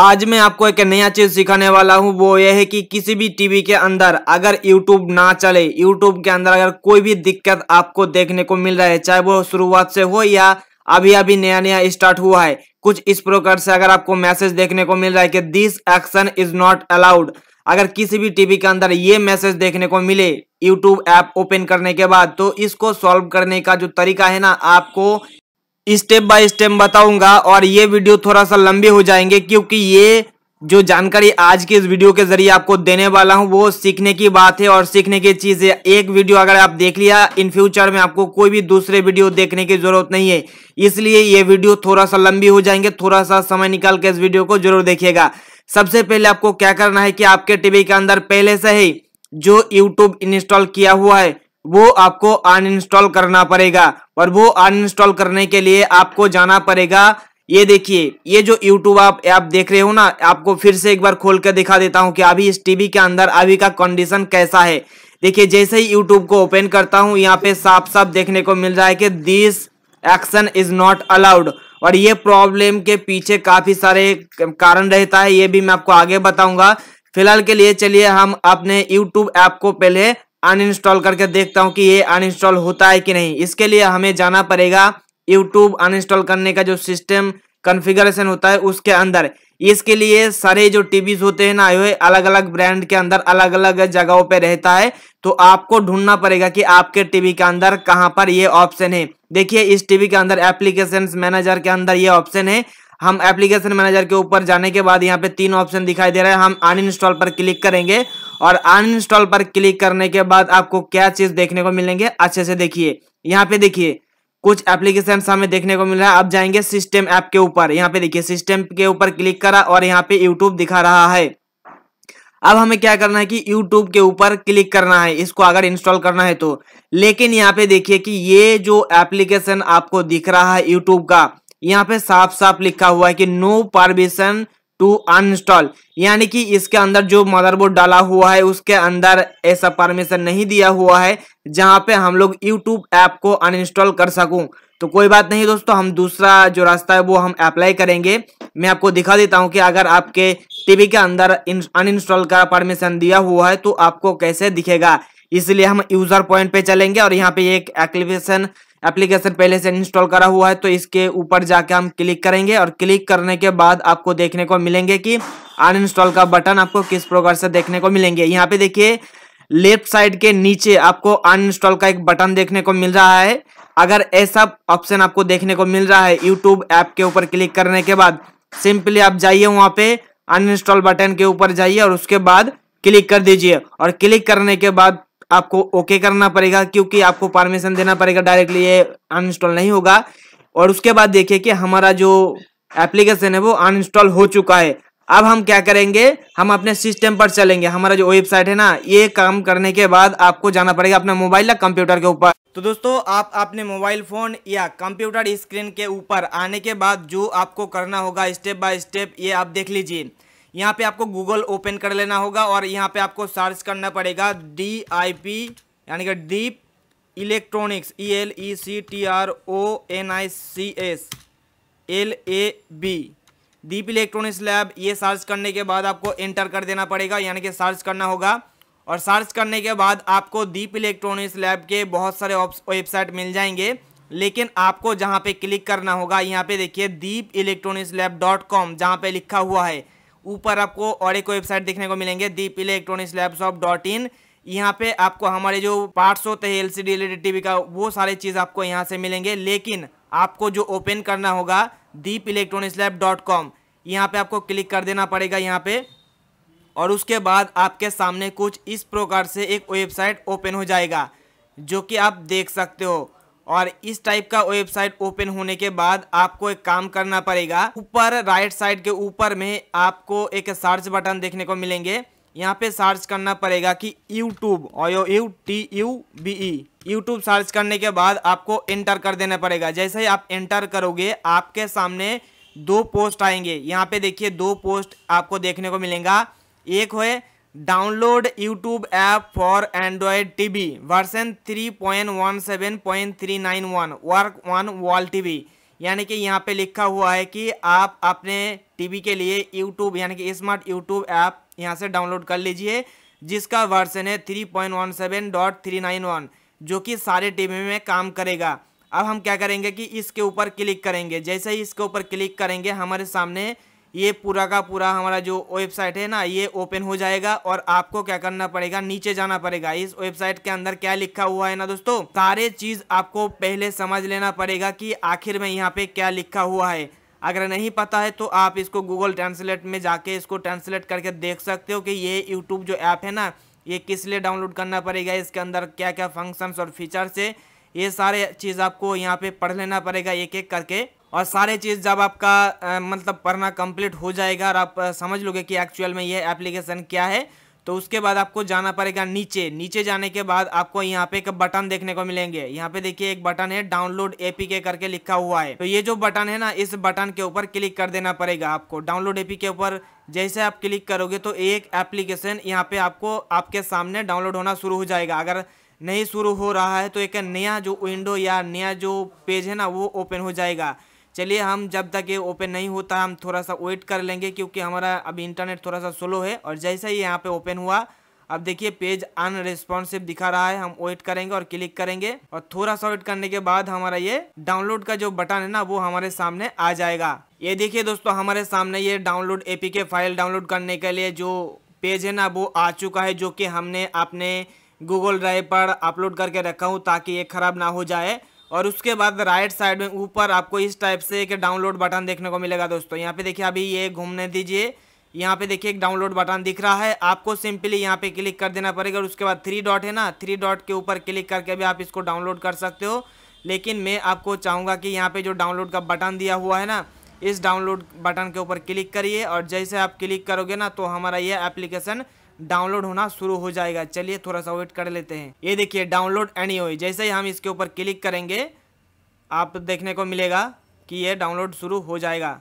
आज मैं आपको एक नया चीज सिखाने वाला हूँ वो ये है कि किसी भी टीवी के अंदर अगर यूट्यूब ना चले यूट्यूब के अंदर अगर कोई भी दिक्कत आपको देखने को मिल रहा है चाहे वो शुरुआत से हो या अभी अभी नया नया स्टार्ट हुआ है कुछ इस प्रकार से अगर आपको मैसेज देखने को मिल रहा है कि this action is not allowed अगर किसी भी टीवी के अंदर ये मैसेज देखने को मिले यूट्यूब ऐप ओपन करने के बाद तो इसको सॉल्व करने का जो तरीका है ना आपको स्टेप बाय स्टेप बताऊंगा और ये वीडियो थोड़ा सा लंबी हो जाएंगे क्योंकि ये जो जानकारी आज के इस वीडियो के जरिए आपको देने वाला हूं वो सीखने की बात है और सीखने की चीज़ है एक वीडियो अगर आप देख लिया इन फ्यूचर में आपको कोई भी दूसरे वीडियो देखने की ज़रूरत नहीं है इसलिए ये वीडियो थोड़ा सा लंबी हो जाएंगे थोड़ा सा समय निकाल के इस वीडियो को जरूर देखिएगा सबसे पहले आपको क्या करना है कि आपके टीवी के अंदर पहले से ही जो यूट्यूब इंस्टॉल किया हुआ है वो आपको अनइंस्टॉल करना पड़ेगा और वो अनइंस्टॉल करने के लिए आपको जाना पड़ेगा ये देखिए ये जो YouTube आप ऐप देख रहे हो ना आपको फिर से एक बार खोल कर दिखा देता हूँ कि अभी इस टीवी के अंदर अभी का कंडीशन कैसा है देखिए जैसे ही YouTube को ओपन करता हूँ यहाँ पे साफ साफ देखने को मिल रहा है कि this action is not allowed और ये प्रॉब्लम के पीछे काफी सारे कारण रहता है ये भी मैं आपको आगे बताऊंगा फिलहाल के लिए चलिए हम अपने YouTube ऐप को पहले अनइंस्टॉल करके देखता हूँ कि ये अनइंस्टॉल होता है कि नहीं इसके लिए हमें जाना पड़ेगा यूट्यूब अनइंस्टॉल करने का जो सिस्टम कन्फिगरेशन होता है उसके अंदर इसके लिए सारे जो टीवीज होते हैं ना ये अलग अलग ब्रांड के अंदर अलग अलग जगहों पे रहता है तो आपको ढूंढना पड़ेगा कि आपके टीवी के अंदर कहाँ पर ये ऑप्शन है देखिए इस टीवी के अंदर एप्लीकेशन मैनेजर के अंदर ये ऑप्शन है हम एप्लीकेशन मैनेजर के ऊपर जाने के बाद यहाँ पे तीन ऑप्शन दिखाई दे रहा है हम अनइंस्टॉल पर क्लिक करेंगे और अनइंस्टॉल पर क्लिक करने के बाद आपको क्या चीज देखने को मिलेंगे अच्छे से देखिए यहाँ पे देखिए कुछ एप्लीकेशन हमें देखने को मिल रहा है अब जाएंगे सिस्टम ऐप के ऊपर यहाँ पे देखिए सिस्टम के ऊपर क्लिक करा और यहाँ पे यूट्यूब दिखा रहा है अब हमें क्या करना है कि YouTube के ऊपर क्लिक करना है इसको अगर इंस्टॉल करना है तो लेकिन यहाँ पे देखिए कि ये जो एप्लीकेशन आपको दिख रहा है YouTube का यहाँ पे साफ साफ लिखा हुआ है कि नो परमिशन टू अनस्टॉल यानी कि इसके अंदर जो मदरबोर्ड डाला हुआ है उसके अंदर ऐसा परमिशन नहीं दिया हुआ है जहां पे हम लोग यूट्यूब ऐप को अनइंस्टॉल कर सकूं तो कोई बात नहीं दोस्तों हम दूसरा जो रास्ता है वो हम अप्लाई करेंगे मैं आपको दिखा देता हूं कि अगर आपके टीवी के अंदर अनइंस्टॉल का परमिशन दिया हुआ है तो आपको कैसे दिखेगा इसलिए हम यूजर पॉइंट पे चलेंगे और यहाँ पे एक एप्लीकेशन एप्लीकेशन पहले से इंस्टॉल करा हुआ है तो इसके ऊपर जाके हम क्लिक करेंगे और क्लिक करने के बाद आपको देखने को मिलेंगे कि अनइंस्टॉल का बटन आपको किस प्रकार से देखने को मिलेंगे यहाँ पे देखिए लेफ्ट साइड के नीचे आपको अनइंस्टॉल का एक बटन देखने को मिल रहा है अगर ऐसा ऑप्शन आपको देखने को मिल रहा है यूट्यूब ऐप के ऊपर क्लिक करने के बाद सिंपली आप जाइए वहाँ पे अनइंस्टॉल बटन के ऊपर जाइए और उसके बाद क्लिक कर दीजिए और क्लिक करने के बाद आपको ओके करना पड़ेगा क्योंकि आपको परमिशन देना पड़ेगा डायरेक्टली ये अनइंस्टॉल नहीं होगा और उसके बाद देखिए कि हमारा जो एप्लीकेशन है वो अनइंस्टॉल हो चुका है अब हम क्या करेंगे हम अपने सिस्टम पर चलेंगे हमारा जो वेबसाइट है ना ये काम करने के बाद आपको जाना पड़ेगा अपने मोबाइल या कंप्यूटर के ऊपर तो दोस्तों आप अपने मोबाइल फ़ोन या कंप्यूटर स्क्रीन के ऊपर आने के बाद जो आपको करना होगा स्टेप बाय स्टेप ये आप देख लीजिए यहाँ पे आपको गूगल ओपन कर लेना होगा और यहाँ पे आपको सर्च करना पड़ेगा डी आई पी यानी कि Deep electronics E L E C T R O N I C S L A B Deep electronics lab ये सर्च करने के बाद आपको एंटर कर देना पड़ेगा यानी कि सर्च करना होगा और सर्च करने के बाद आपको दीप इलेक्ट्रॉनिक्स लैब के बहुत सारे वेबसाइट मिल जाएंगे लेकिन आपको जहाँ पे क्लिक करना होगा यहाँ पे देखिए Deep electronics lab dot com जहाँ पर लिखा हुआ है ऊपर आपको और एक वेबसाइट देखने को मिलेंगे Deep electronics laptop dot in यहाँ पे आपको हमारे जो पार्ट्स होते हैं एल डी एलईडी टीवी का वो सारे चीज़ आपको यहाँ से मिलेंगे लेकिन आपको जो ओपन करना होगा Deep electronics lab dot com यहाँ पर आपको क्लिक कर देना पड़ेगा यहाँ पे और उसके बाद आपके सामने कुछ इस प्रकार से एक वेबसाइट ओपन हो जाएगा जो कि आप देख सकते हो और इस टाइप का वेबसाइट ओपन होने के बाद आपको एक काम करना पड़ेगा ऊपर राइट साइड के ऊपर में आपको एक सर्च बटन देखने को मिलेंगे यहाँ पे सर्च करना पड़ेगा कि यूट्यूब और yo U T U B E YouTube search करने के बाद आपको एंटर कर देना पड़ेगा जैसे ही आप एंटर करोगे आपके सामने दो पोस्ट आएंगे यहाँ पे देखिए दो पोस्ट आपको देखने को मिलेगा एक है download YouTube app for Android TV version 3.17.391 work one wall TV यानी कि यहाँ पे लिखा हुआ है कि आप अपने टीवी के लिए यूट्यूब यानी कि स्मार्ट यूट्यूब ऐप यहाँ से डाउनलोड कर लीजिए जिसका वर्सन है 3.17.391 जो कि सारे टीवी में काम करेगा अब हम क्या करेंगे कि इसके ऊपर क्लिक करेंगे जैसे ही इसके ऊपर क्लिक करेंगे हमारे सामने ये पूरा का पूरा हमारा जो वेबसाइट है ना ये ओपन हो जाएगा और आपको क्या करना पड़ेगा नीचे जाना पड़ेगा इस वेबसाइट के अंदर क्या लिखा हुआ है ना दोस्तों सारे चीज आपको पहले समझ लेना पड़ेगा कि आखिर में यहाँ पे क्या लिखा हुआ है अगर नहीं पता है तो आप इसको गूगल ट्रांसलेट में जाके इसको ट्रांसलेट करके देख सकते हो कि ये यूट्यूब जो ऐप है ना ये किस लिए डाउनलोड करना पड़ेगा इसके अंदर क्या क्या फंक्शंस और फीचर्स है ये सारे चीज़ आपको यहाँ पे पढ़ लेना पड़ेगा एक एक करके और सारे चीज़ जब आपका आ, मतलब पढ़ना कंप्लीट हो जाएगा और आप आ, समझ लोगे कि एक्चुअल में ये एप्लीकेशन क्या है तो उसके बाद आपको जाना पड़ेगा नीचे नीचे जाने के बाद आपको यहाँ पे एक बटन देखने को मिलेंगे यहाँ पे देखिए एक बटन है डाउनलोड एपीके करके लिखा हुआ है तो ये जो बटन है ना इस बटन के ऊपर क्लिक कर देना पड़ेगा आपको डाउनलोड एपी के ऊपर जैसे आप क्लिक करोगे तो एक एप्लीकेशन यहाँ पे आपको आपके सामने डाउनलोड होना शुरू हो जाएगा अगर नहीं शुरू हो रहा है तो एक नया जो विंडो या नया जो पेज है ना वो ओपन हो जाएगा चलिए हम जब तक ये ओपन नहीं होता हम थोड़ा सा वेट कर लेंगे क्योंकि हमारा अभी इंटरनेट थोड़ा सा स्लो है और जैसे ही यहाँ पे ओपन हुआ अब देखिए पेज अनरिस्पॉन्सिव दिखा रहा है हम वेट करेंगे और क्लिक करेंगे और थोड़ा सा वेट करने के बाद हमारा ये डाउनलोड का जो बटन है ना वो हमारे सामने आ जाएगा ये देखिए दोस्तों हमारे सामने ये डाउनलोड एपीके फाइल डाउनलोड करने के लिए जो पेज है ना वो आ चुका है जो कि हमने अपने गूगल ड्राइव पर अपलोड करके रखा हूँ ताकि ये ख़राब ना हो जाए और उसके बाद राइट साइड में ऊपर आपको इस टाइप से एक डाउनलोड बटन देखने को मिलेगा दोस्तों यहाँ पे देखिए अभी ये घूमने दीजिए यहाँ पे देखिए एक डाउनलोड बटन दिख रहा है आपको सिंपली यहाँ पे क्लिक कर देना पड़ेगा और उसके बाद थ्री डॉट है ना थ्री डॉट के ऊपर क्लिक करके भी आप इसको डाउनलोड कर सकते हो लेकिन मैं आपको चाहूँगा कि यहाँ पर जो डाउनलोड का बटन दिया हुआ है ना इस डाउनलोड बटन के ऊपर क्लिक करिए और जैसे आप क्लिक करोगे ना तो हमारा यह एप्लीकेशन डाउनलोड होना शुरू हो जाएगा चलिए थोड़ा सा वेट कर लेते हैं ये देखिए डाउनलोड एनी जैसे ही हम इसके ऊपर क्लिक करेंगे आप देखने को मिलेगा कि ये डाउनलोड शुरू हो जाएगा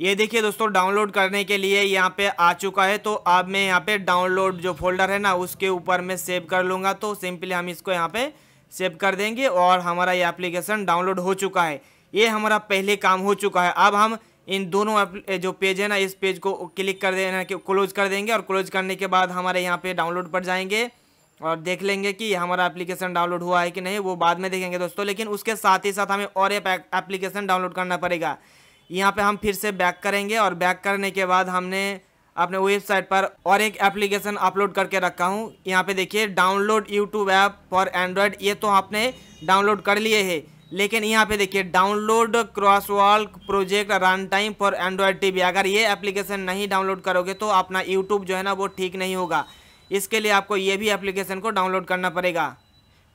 ये देखिए दोस्तों डाउनलोड करने के लिए यहाँ पे आ चुका है तो अब मैं यहाँ पे डाउनलोड जो फोल्डर है ना उसके ऊपर मैं सेव कर लूँगा तो सिंपली हम इसको यहाँ पे सेव कर देंगे और हमारा ये एप्लीकेशन डाउनलोड हो चुका है ये हमारा पहले काम हो चुका है अब हम इन दोनों जो पेज है ना इस पेज को क्लिक कर देना कि क्लोज कर देंगे और क्लोज करने के बाद हमारे यहाँ पे डाउनलोड पर जाएंगे और देख लेंगे कि हमारा एप्लीकेशन डाउनलोड हुआ है कि नहीं वो बाद में देखेंगे दोस्तों लेकिन उसके साथ ही साथ हमें और एक एप्लीकेशन डाउनलोड करना पड़ेगा यहाँ पर हम फिर से बैक करेंगे और बैक करने के बाद हमने अपने वेबसाइट पर और एक एप्लीकेशन अपलोड करके रखा हूँ यहाँ पे देखिए download YouTube app for Android ये तो आपने डाउनलोड कर लिए है लेकिन यहाँ पे देखिए download crosswalk project run time for Android TV अगर ये एप्लीकेशन नहीं डाउनलोड करोगे तो अपना यूट्यूब जो है ना वो ठीक नहीं होगा इसके लिए आपको ये भी एप्लीकेशन को डाउनलोड करना पड़ेगा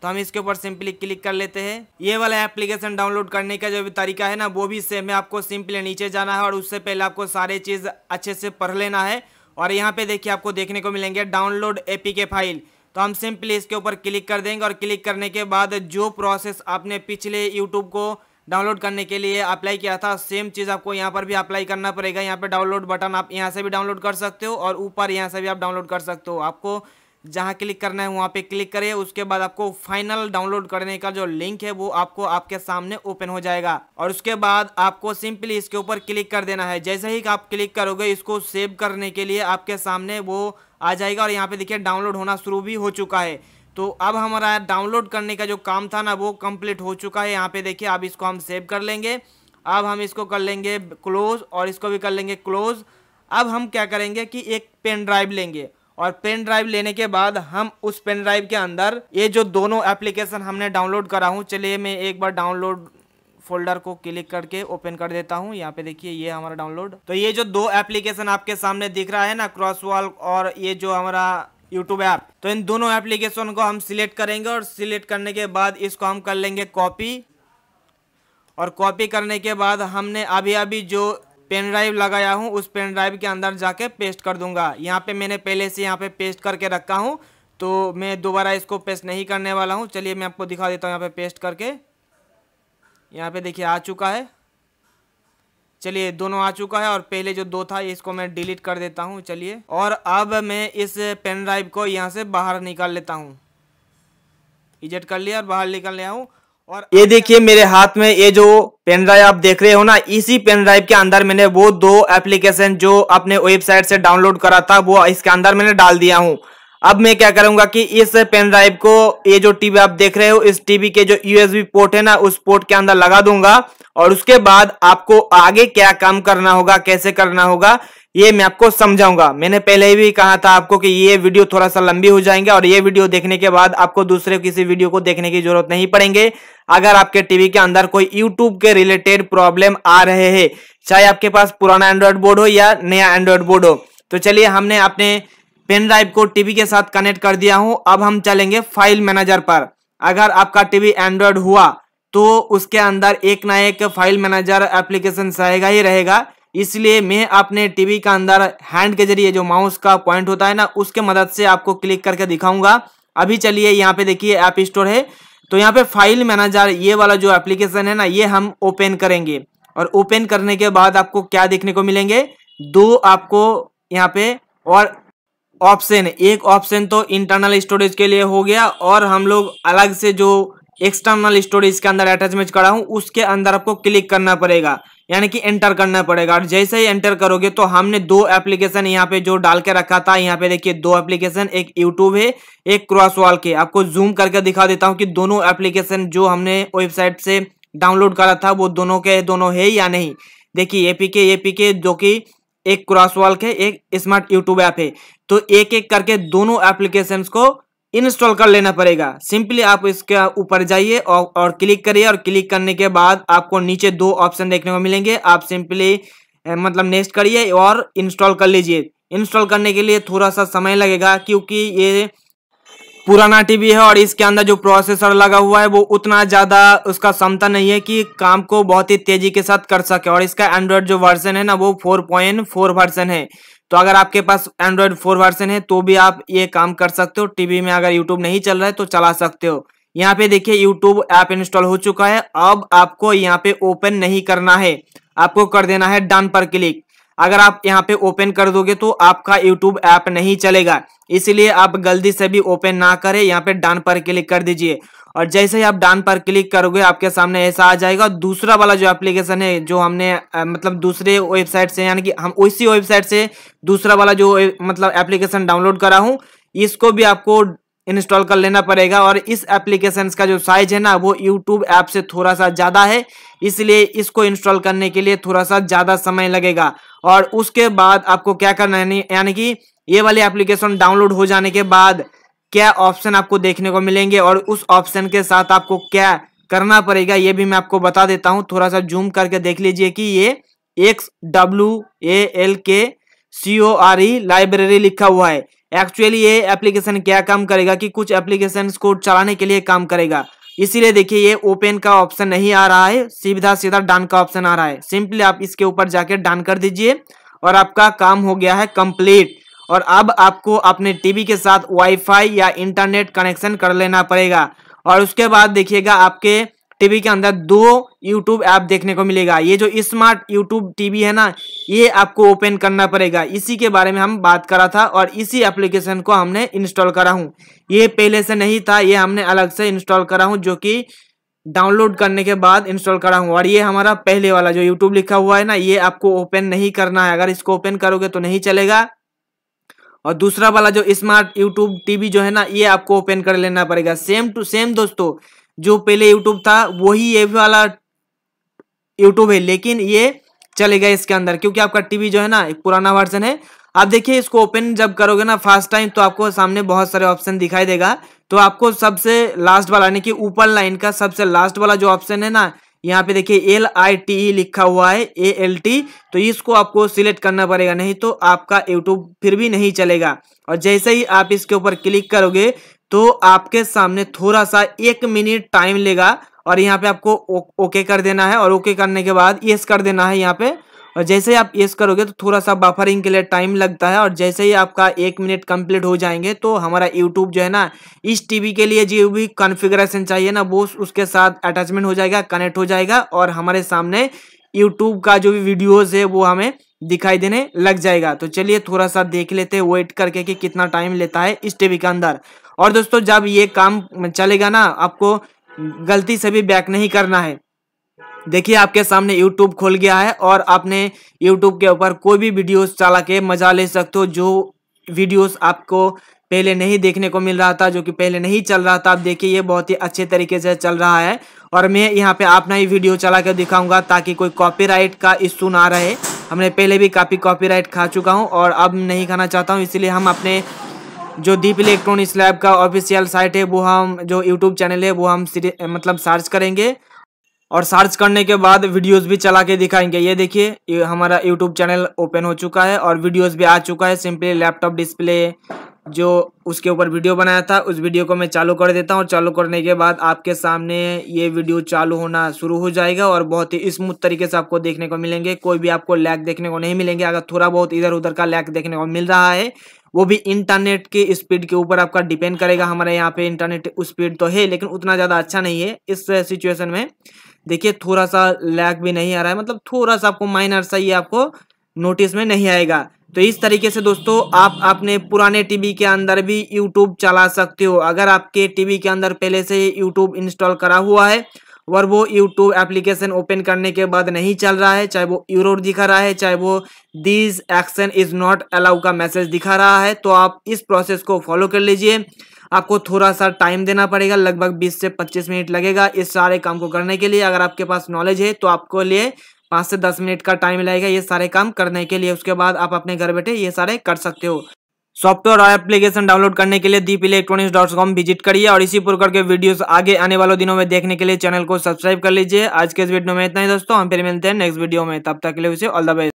तो हम इसके ऊपर सिंपली क्लिक कर लेते हैं ये वाला एप्लीकेशन डाउनलोड करने का जो भी तरीका है ना वो भी सेम है आपको सिंपली नीचे जाना है और उससे पहले आपको सारे चीज़ अच्छे से पढ़ लेना है और यहाँ पे देखिए आपको देखने को मिलेंगे डाउनलोड एपीके फाइल तो हम सिंपली इसके ऊपर क्लिक कर देंगे और क्लिक करने के बाद जो प्रोसेस आपने पिछले यूट्यूब को डाउनलोड करने के लिए अप्लाई किया था सेम चीज़ आपको यहाँ पर भी अप्लाई करना पड़ेगा यहाँ पर डाउनलोड बटन आप यहाँ से भी डाउनलोड कर सकते हो और ऊपर यहाँ से भी आप डाउनलोड कर सकते हो आपको जहाँ क्लिक करना है वहाँ पे क्लिक करिए उसके बाद आपको फाइनल डाउनलोड करने का जो लिंक है वो आपको आपके सामने ओपन हो जाएगा और उसके बाद आपको सिंपली इसके ऊपर क्लिक कर देना है जैसे ही आप क्लिक करोगे इसको सेव करने के लिए आपके सामने वो आ जाएगा और यहाँ पे देखिए डाउनलोड होना शुरू भी हो चुका है तो अब हमारा डाउनलोड करने का जो काम था ना वो कंप्लीट हो चुका है यहाँ पे देखिए अब इसको हम सेव कर लेंगे अब हम इसको कर लेंगे क्लोज और इसको भी कर लेंगे क्लोज अब हम क्या करेंगे कि एक पेन ड्राइव लेंगे और पेन ड्राइव लेने के बाद हम उस पेन ड्राइव के अंदर ये जो दोनों एप्लीकेशन हमने डाउनलोड करा हूँ चलिए मैं एक बार डाउनलोड फोल्डर को क्लिक करके ओपन कर देता हूँ यहाँ पे देखिए ये हमारा डाउनलोड तो ये जो दो एप्लीकेशन आपके सामने दिख रहा है ना क्रॉस वॉल और ये जो हमारा यूट्यूब ऐप तो इन दोनों एप्लीकेशन को हम सिलेक्ट करेंगे और सिलेक्ट करने के बाद इसको हम कर लेंगे कॉपी और कॉपी करने के बाद हमने अभी अभी जो पेन ड्राइव लगाया हूँ उस पेन ड्राइव के अंदर जाके पेस्ट कर दूंगा यहाँ पे मैंने पहले से यहाँ पे पेस्ट करके रखा हूँ तो मैं दोबारा इसको पेस्ट नहीं करने वाला हूँ चलिए मैं आपको दिखा देता हूँ यहाँ पे पेस्ट करके यहाँ पे देखिए आ चुका है चलिए दोनों आ चुका है और पहले जो दो था इसको मैं डिलीट कर देता हूँ चलिए और अब मैं इस पेन ड्राइव को यहाँ से बाहर निकाल लेता हूँ इजेट कर लिया और बाहर निकाल लिया हूँ और ये देखिए मेरे हाथ में ये जो पेन ड्राइव आप देख रहे हो ना इसी पेन ड्राइव के अंदर मैंने वो दो एप्लीकेशन जो अपने वेबसाइट से डाउनलोड करा था वो इसके अंदर मैंने डाल दिया हूँ अब मैं क्या करूंगा कि इस पेन ड्राइव को ये जो टीवी आप देख रहे हो इस टीवी के जो यूएसबी पोर्ट है ना उस पोर्ट के अंदर लगा दूंगा और उसके बाद आपको आगे क्या काम करना होगा कैसे करना होगा ये मैं आपको समझाऊंगा मैंने पहले भी कहा था आपको कि ये वीडियो थोड़ा सा लंबी हो जाएंगे और ये वीडियो देखने के बाद आपको दूसरे किसी वीडियो को देखने की जरूरत नहीं पड़ेंगे अगर आपके टीवी के अंदर कोई यूट्यूब के रिलेटेड प्रॉब्लम आ रहे हैं चाहे आपके पास पुराना एंड्रॉयड बोर्ड हो या नया एंड्रॉयड बोर्ड हो तो चलिए हमने अपने पेन ड्राइव को टीवी के साथ कनेक्ट कर दिया हूं अब हम चलेंगे फाइल मैनेजर पर अगर आपका टीवी एंड्रॉयड हुआ तो उसके अंदर एक ना एक फाइल मैनेजर एप्लीकेशन रहेगा ही रहेगा इसलिए मैं अपने टीवी का अंदर हैंड के जरिए जो माउस का पॉइंट होता है ना उसके मदद से आपको क्लिक करके दिखाऊंगा अभी चलिए यहाँ पे देखिए ऐप स्टोर है तो यहाँ पे फाइल मैनेजर ये वाला जो एप्लीकेशन है ना ये हम ओपन करेंगे और ओपन करने के बाद आपको क्या देखने को मिलेंगे दो आपको यहाँ पे और ऑप्शन एक ऑप्शन तो इंटरनल स्टोरेज के लिए हो गया और हम लोग अलग से जो एक्सटर्नल स्टोरेज के अंदर अटैचमेंट करा हूँ उसके अंदर आपको क्लिक करना पड़ेगा यानी कि एंटर करना पड़ेगा और जैसे ही एंटर करोगे तो हमने दो एप्लीकेशन यहाँ पे जो डाल के रखा था यहाँ पे देखिए दो एप्लीकेशन एक यूट्यूब है एक क्रॉस वॉल के आपको जूम करके दिखा देता हूँ कि दोनों एप्लीकेशन जो हमने वेबसाइट से डाउनलोड करा था वो दोनों के दोनों है या नहीं देखिए एपीके के जो कि एक क्रॉस वॉल्क है एक स्मार्ट यूट्यूब ऐप है तो एक एक करके दोनों एप्लीकेशन को इंस्टॉल कर लेना पड़ेगा सिंपली आप इसके ऊपर जाइए और, और क्लिक करिए और क्लिक करने के बाद आपको नीचे दो ऑप्शन देखने को मिलेंगे आप सिंपली मतलब नेक्स्ट करिए और इंस्टॉल कर लीजिए इंस्टॉल करने के लिए थोड़ा सा समय लगेगा क्योंकि ये पुराना टीवी है और इसके अंदर जो प्रोसेसर लगा हुआ है वो उतना ज़्यादा उसका क्षमता नहीं है कि काम को बहुत ही तेज़ी के साथ कर सके और इसका एंड्रॉयड जो वर्जन है ना वो फोर पॉइंट फोर वर्जन है तो अगर आपके पास एंड्रॉयड फोर वर्जन है तो भी आप ये काम कर सकते हो टीवी में अगर यूट्यूब नहीं चल रहा है तो चला सकते हो यहाँ पे देखिए यूट्यूब ऐप इंस्टॉल हो चुका है अब आपको यहाँ पे ओपन नहीं करना है आपको कर देना है डन पर क्लिक अगर आप यहाँ पे ओपन कर दोगे तो आपका यूट्यूब ऐप नहीं चलेगा इसलिए आप गलती से भी ओपन ना करें यहाँ पे डान पर क्लिक कर दीजिए और जैसे ही आप डान पर क्लिक करोगे आपके सामने ऐसा आ जाएगा दूसरा वाला जो एप्लीकेशन है जो हमने आ, मतलब दूसरे वेबसाइट से यानी कि हम उसी वेबसाइट से दूसरा वाला जो मतलब एप्लीकेशन डाउनलोड करा हूँ इसको भी आपको इंस्टॉल कर लेना पड़ेगा और इस एप्लीकेशन का जो साइज है ना वो यूट्यूब ऐप से थोड़ा सा ज़्यादा है इसलिए इसको इंस्टॉल करने के लिए थोड़ा सा ज़्यादा समय लगेगा और उसके बाद आपको क्या करना है यानी कि ये वाली एप्लीकेशन डाउनलोड हो जाने के बाद क्या ऑप्शन आपको देखने को मिलेंगे और उस ऑप्शन के साथ आपको क्या करना पड़ेगा ये भी मैं आपको बता देता हूँ थोड़ा सा जूम करके देख लीजिए कि ये एक्स डब्ल्यू ए एल के सी ओ आर ई लाइब्रेरी लिखा हुआ है एक्चुअली ये एप्लीकेशन क्या काम करेगा कि कुछ एप्लीकेशन को चलाने के लिए काम करेगा इसीलिए देखिए ये ओपन का ऑप्शन नहीं आ रहा है सीधा सीधा डन का ऑप्शन आ रहा है सिंपली आप इसके ऊपर जाके डन कर दीजिए और आपका काम हो गया है कंप्लीट और अब आपको अपने टीवी के साथ वाईफाई या इंटरनेट कनेक्शन कर लेना पड़ेगा और उसके बाद देखिएगा आपके टीवी के अंदर दो यूट्यूब ऐप देखने को मिलेगा ये जो स्मार्ट यूट्यूब टीवी है ना ये आपको ओपन करना पड़ेगा इसी के बारे में हम बात करा था और इसी एप्लीकेशन को हमने इंस्टॉल करा हूँ ये पहले से नहीं था ये हमने अलग से इंस्टॉल करा हूँ जो कि डाउनलोड करने के बाद इंस्टॉल करा हूँ और ये हमारा पहले वाला जो यूट्यूब लिखा हुआ है ना ये आपको ओपन नहीं करना है अगर इसको ओपन करोगे तो नहीं चलेगा और दूसरा वाला जो स्मार्ट यूट्यूब टीवी जो है ना ये आपको ओपन कर लेना पड़ेगा सेम टू सेम दोस्तों जो पहले यूट्यूब था वही ये वाला यूट्यूब है लेकिन ये चलेगा इसके अंदर क्योंकि आपका टीवी जो है ना एक पुराना वर्जन है आप देखिए इसको ओपन जब करोगे ना फर्स्ट टाइम तो आपको सामने बहुत सारे ऑप्शन दिखाई देगा तो आपको सबसे लास्ट वाला यानी कि ऊपर लाइन का सबसे लास्ट वाला जो ऑप्शन है ना यहाँ पे देखिए एल आई टी ई लिखा हुआ है ए एल टी तो इसको आपको सिलेक्ट करना पड़ेगा नहीं तो आपका यूट्यूब फिर भी नहीं चलेगा और जैसे ही आप इसके ऊपर क्लिक करोगे तो आपके सामने थोड़ा सा एक मिनट टाइम लेगा और यहाँ पे आपको ओ, ओके कर देना है और ओके करने के बाद येस कर देना है यहाँ पे और जैसे ही आप येस करोगे तो थोड़ा सा बफरिंग के लिए टाइम लगता है और जैसे ही आपका एक मिनट कंप्लीट हो जाएंगे तो हमारा यूट्यूब जो है ना इस टीवी के लिए जो भी कॉन्फ़िगरेशन चाहिए ना वो उसके साथ अटैचमेंट हो जाएगा कनेक्ट हो जाएगा और हमारे सामने यूट्यूब का जो भी वीडियोज़ है वो हमें दिखाई देने लग जाएगा तो चलिए थोड़ा सा देख लेते हैं वेट करके कि कितना टाइम लेता है इस टीवी के अंदर और दोस्तों जब ये काम चलेगा ना आपको गलती से भी बैक नहीं करना है देखिए आपके सामने YouTube खोल गया है और आपने YouTube के ऊपर कोई भी वीडियोस चला के मज़ा ले सकते हो जो वीडियोस आपको पहले नहीं देखने को मिल रहा था जो कि पहले नहीं चल रहा था आप देखिए ये बहुत ही अच्छे तरीके से चल रहा है और मैं यहाँ पे अपना ही वीडियो चला के दिखाऊंगा ताकि कोई कॉपीराइट का इशू ना रहे हमने पहले भी काफ़ी कॉपीराइट खा चुका हूँ और अब नहीं खाना चाहता हूँ इसलिए हम अपने जो दीप इलेक्ट्रॉनिक्स लैब का ऑफिशियल साइट है वो हम जो यूट्यूब चैनल है वो हम मतलब सर्च करेंगे और सर्च करने के बाद वीडियोस भी चला के दिखाएंगे ये देखिए हमारा यूट्यूब चैनल ओपन हो चुका है और वीडियोस भी आ चुका है सिंपली लैपटॉप डिस्प्ले जो उसके ऊपर वीडियो बनाया था उस वीडियो को मैं चालू कर देता हूँ चालू करने के बाद आपके सामने ये वीडियो चालू होना शुरू हो जाएगा और बहुत ही स्मूथ तरीके से आपको देखने को मिलेंगे कोई भी आपको लैग देखने को नहीं मिलेंगे अगर थोड़ा बहुत इधर उधर का लैग देखने को मिल रहा है वो भी इंटरनेट की स्पीड के ऊपर आपका डिपेंड करेगा हमारे यहाँ पे इंटरनेट स्पीड तो है लेकिन उतना ज़्यादा अच्छा नहीं है इस सिचुएशन में देखिए थोड़ा सा लैग भी नहीं आ रहा है मतलब थोड़ा सा आपको माइनर सा ही आपको नोटिस में नहीं आएगा तो इस तरीके से दोस्तों आप अपने पुराने टीवी के अंदर भी यूट्यूब चला सकते हो अगर आपके टीवी के अंदर पहले से यूट्यूब इंस्टॉल करा हुआ है और वो यूट्यूब एप्लीकेशन ओपन करने के बाद नहीं चल रहा है चाहे वो यूरोड दिखा रहा है चाहे वो this action is not allow का मैसेज दिखा रहा है तो आप इस प्रोसेस को फॉलो कर लीजिए आपको थोड़ा सा टाइम देना पड़ेगा लगभग 20 से 25 मिनट लगेगा इस सारे काम को करने के लिए अगर आपके पास नॉलेज है तो आपको लिए पाँच से दस मिनट का टाइम लगेगा ये सारे काम करने के लिए उसके बाद आप अपने घर बैठे ये सारे कर सकते हो सॉफ्टवेयर और एप्लीकेशन डाउनलोड करने के लिए Deep electronics dot com visit करिए और इसी प्रकार के वीडियोस आगे आने वाले दिनों में देखने के लिए चैनल को सब्सक्राइब कर लीजिए आज के इस वीडियो में इतना ही दोस्तों हम फिर मिलते हैं नेक्स्ट वीडियो में तब तक के लिए उसे ऑल द बेस्ट